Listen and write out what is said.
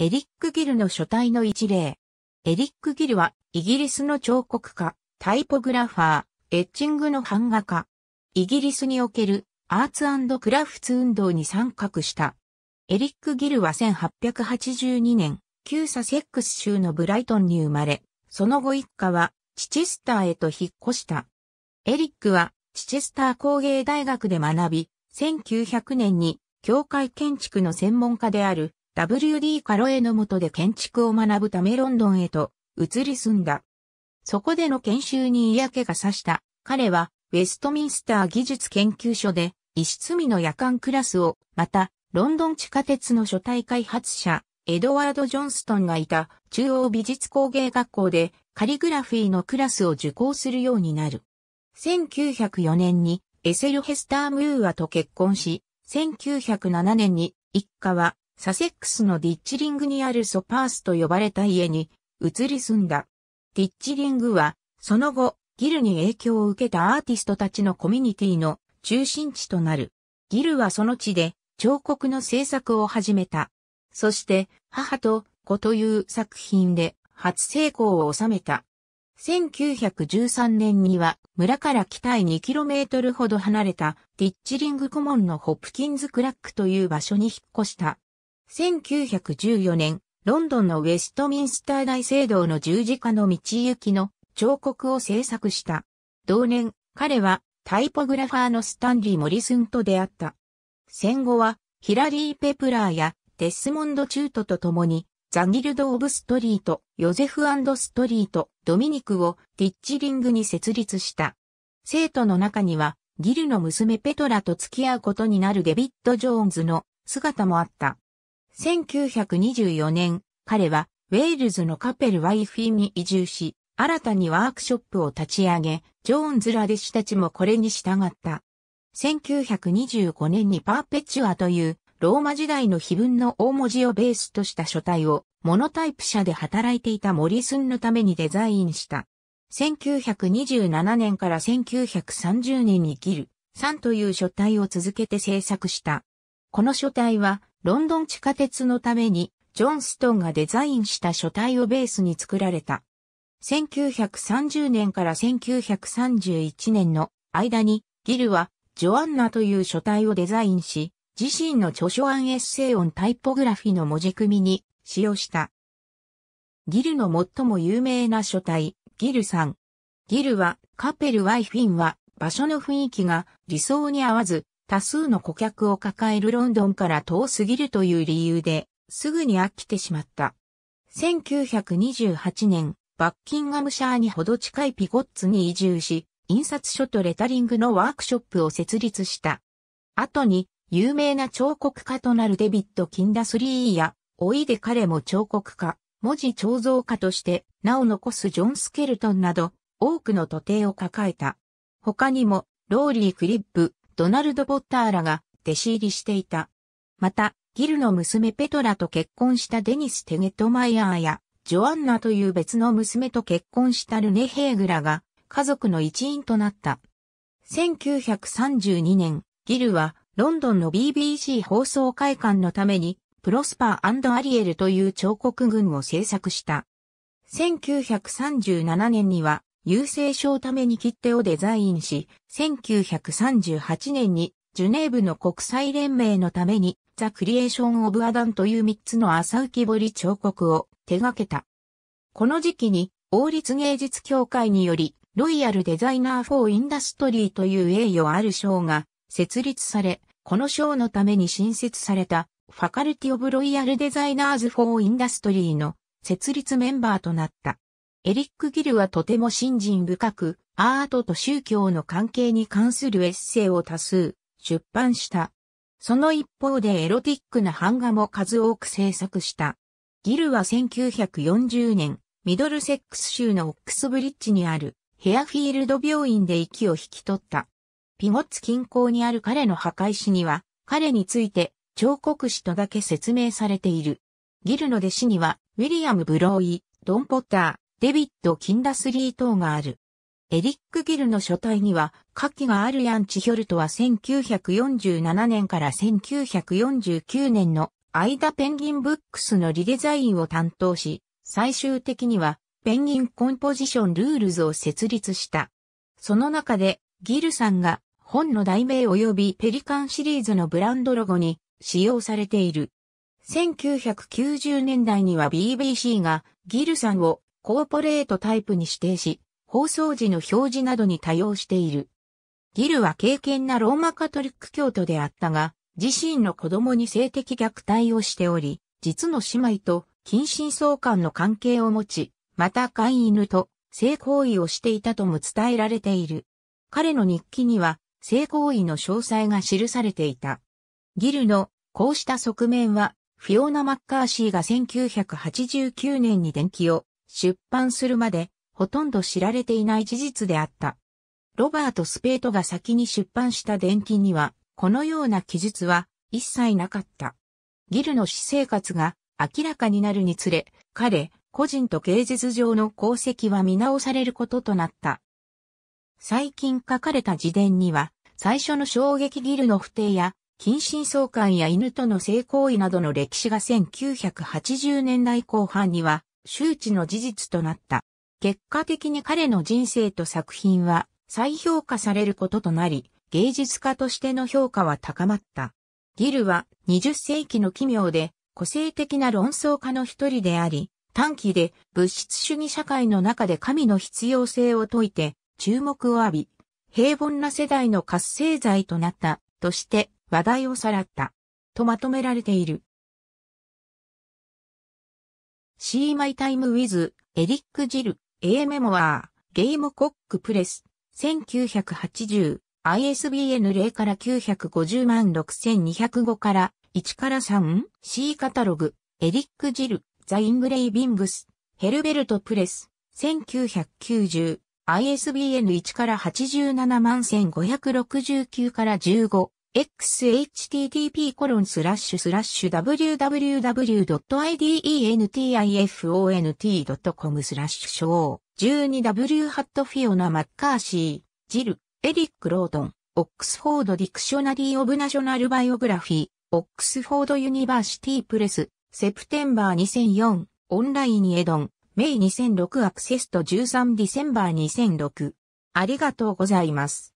エリック・ギルの書体の一例。エリック・ギルは、イギリスの彫刻家、タイポグラファー、エッチングの版画家。イギリスにおけるアーツクラフツ運動に参画した。エリック・ギルは1882年、旧サセックス州のブライトンに生まれ、その後一家はチチスターへと引っ越した。エリックはチチスター工芸大学で学び、1900年に教会建築の専門家である WD カロエの下で建築を学ぶためロンドンへと移り住んだ。そこでの研修に嫌気がさした。彼はウェストミンスター技術研究所で一室みの夜間クラスを、また、ロンドン地下鉄の初代開発者、エドワード・ジョンストンがいた中央美術工芸学校でカリグラフィーのクラスを受講するようになる。1904年にエセル・ヘスター・ムーアと結婚し、1907年に一家はサセックスのディッチリングにあるソパースと呼ばれた家に移り住んだ。ディッチリングは、その後、ギルに影響を受けたアーティストたちのコミュニティの中心地となる。ギルはその地で彫刻の制作を始めた。そして、母と子という作品で初成功を収めた。1913年には村から北へ 2km ほど離れたディッチリング顧問のホプキンズクラックという場所に引っ越した。1914年、ロンドンのウェストミンスター大聖堂の十字架の道行きの彫刻を制作した。同年、彼はタイポグラファーのスタンリー・モリスンと出会った。戦後はヒラリー・ペプラーやデスモンド・チュートと共にザギルド・オブ・ストリート、ヨゼフ・ストリート、ドミニクをティッチリングに設立した。生徒の中にはギルの娘ペトラと付き合うことになるデビッド・ジョーンズの姿もあった。1924年、彼はウェールズのカペルワイフィに移住し、新たにワークショップを立ち上げ、ジョーンズら弟子たちもこれに従った。1925年にパーペチュアというローマ時代の碑文の大文字をベースとした書体をモノタイプ社で働いていたモリスンのためにデザインした。1927年から1930年にギル、3という書体を続けて制作した。この書体はロンドン地下鉄のために、ジョンストンがデザインした書体をベースに作られた。1930年から1931年の間に、ギルは、ジョアンナという書体をデザインし、自身の著書案エッセイオンタイポグラフィの文字組みに使用した。ギルの最も有名な書体、ギルさん。ギルは、カペル・ワイ・フィンは、場所の雰囲気が理想に合わず、多数の顧客を抱えるロンドンから遠すぎるという理由で、すぐに飽きてしまった。1928年、バッキンガムシャーにほど近いピゴッツに移住し、印刷書とレタリングのワークショップを設立した。後に、有名な彫刻家となるデビッド・キンダスリーや、おいで彼も彫刻家、文字彫像家として名を残すジョン・スケルトンなど、多くの徒弟を抱えた。他にも、ローリー・クリップ、ドナルド・ポッターらが弟子入りしていた。また、ギルの娘ペトラと結婚したデニス・テゲットマイヤーや、ジョアンナという別の娘と結婚したルネ・ヘーグラが家族の一員となった。1932年、ギルはロンドンの BBC 放送会館のためにプロスパーアリエルという彫刻群を制作した。1937年には郵政省ために切手をデザインし、1938年にジュネーブの国際連盟のためにザ・クリエーション・オブ・アダンという3つの朝浮き彫り彫刻を手掛けた。この時期に王立芸術協会によりロイヤルデザイナー・フォー・インダストリーという栄誉ある賞が設立され、この賞のために新設されたファカルティ・オブ・ロイヤル・デザイナーズ・フォー・インダストリーの設立メンバーとなった。エリック・ギルはとても信心深く、アートと宗教の関係に関するエッセイを多数出版した。その一方でエロティックな版画も数多く制作した。ギルは1940年、ミドルセックス州のオックスブリッジにあるヘアフィールド病院で息を引き取った。ピゴッツ近郊にある彼の墓石には、彼について彫刻師とだけ説明されている。ギルの弟子には、ウィリアム・ブローイ、ドン・ポッター、デビッド・キンダスリー等がある。エリック・ギルの書体には、下記があるヤン・チヒョルトは1947年から1949年の間ペンギンブックスのリデザインを担当し、最終的にはペンギンコンポジションルールズを設立した。その中で、ギルさんが本の題名及びペリカンシリーズのブランドロゴに使用されている。1990年代には BBC がギルさんをコーポレートタイプに指定し、放送時の表示などに多用している。ギルは敬虔なローマカトリック教徒であったが、自身の子供に性的虐待をしており、実の姉妹と近親相関の関係を持ち、また飼い犬と性行為をしていたとも伝えられている。彼の日記には性行為の詳細が記されていた。ギルのこうした側面は、フィオナ・マッカーシーが1989年に電気を出版するまで、ほとんど知られていない事実であった。ロバート・スペートが先に出版した伝記には、このような記述は一切なかった。ギルの私生活が明らかになるにつれ、彼、個人と芸術上の功績は見直されることとなった。最近書かれた自伝には、最初の衝撃ギルの不定や、近親相関や犬との性行為などの歴史が1980年代後半には周知の事実となった。結果的に彼の人生と作品は再評価されることとなり、芸術家としての評価は高まった。ギルは20世紀の奇妙で個性的な論争家の一人であり、短期で物質主義社会の中で神の必要性を説いて注目を浴び、平凡な世代の活性剤となったとして話題をさらった。とまとめられている。See My Time with エリック・ジル A メモワーゲイムコックプレス1980 ISBN 0から950万6205から1から 3C カタログエリック・ジルザ・イングレイ・ビングスヘルベルト・プレス1990 ISBN 1から87万1569から15 http://www.identifont.com スラッシュショー 12w ハットフィオナ・マッカーシー、ジル、エリック・ロートン、オックスフォード・ディクショナリー・オブ・ナショナル・バイオグラフィー、オックスフォード・ユニバーシティ・プレス、セプテンバー2004、オンライン・エドン、メイ2006アクセスト13ディセンバー2006。ありがとうございます。